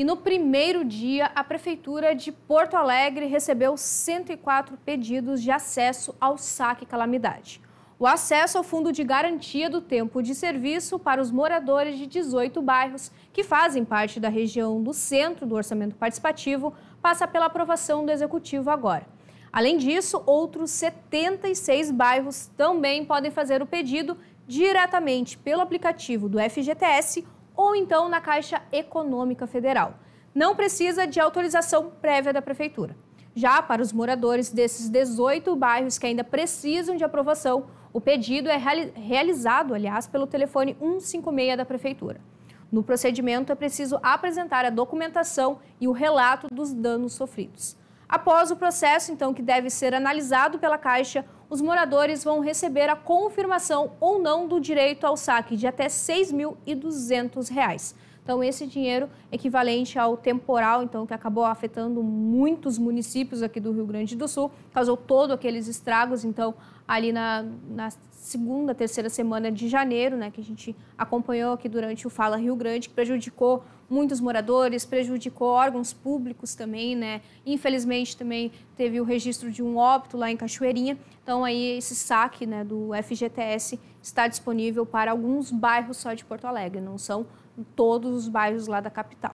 E no primeiro dia, a Prefeitura de Porto Alegre recebeu 104 pedidos de acesso ao saque calamidade. O acesso ao Fundo de Garantia do Tempo de Serviço para os moradores de 18 bairros que fazem parte da região do centro do orçamento participativo passa pela aprovação do Executivo agora. Além disso, outros 76 bairros também podem fazer o pedido diretamente pelo aplicativo do FGTS ou então na Caixa Econômica Federal. Não precisa de autorização prévia da Prefeitura. Já para os moradores desses 18 bairros que ainda precisam de aprovação, o pedido é realizado, aliás, pelo telefone 156 da Prefeitura. No procedimento, é preciso apresentar a documentação e o relato dos danos sofridos. Após o processo, então, que deve ser analisado pela Caixa, os moradores vão receber a confirmação ou não do direito ao saque de até R$ 6.200. Então, esse dinheiro equivalente ao temporal, então, que acabou afetando muitos municípios aqui do Rio Grande do Sul, causou todos aqueles estragos, então, ali na, na, segunda, terceira semana de janeiro, né, que a gente acompanhou aqui durante o Fala Rio Grande, que prejudicou muitos moradores, prejudicou órgãos públicos também, né? Infelizmente também teve o registro de um óbito lá em Cachoeirinha. Então aí esse saque, né, do FGTS está disponível para alguns bairros só de Porto Alegre, não são todos os bairros lá da capital.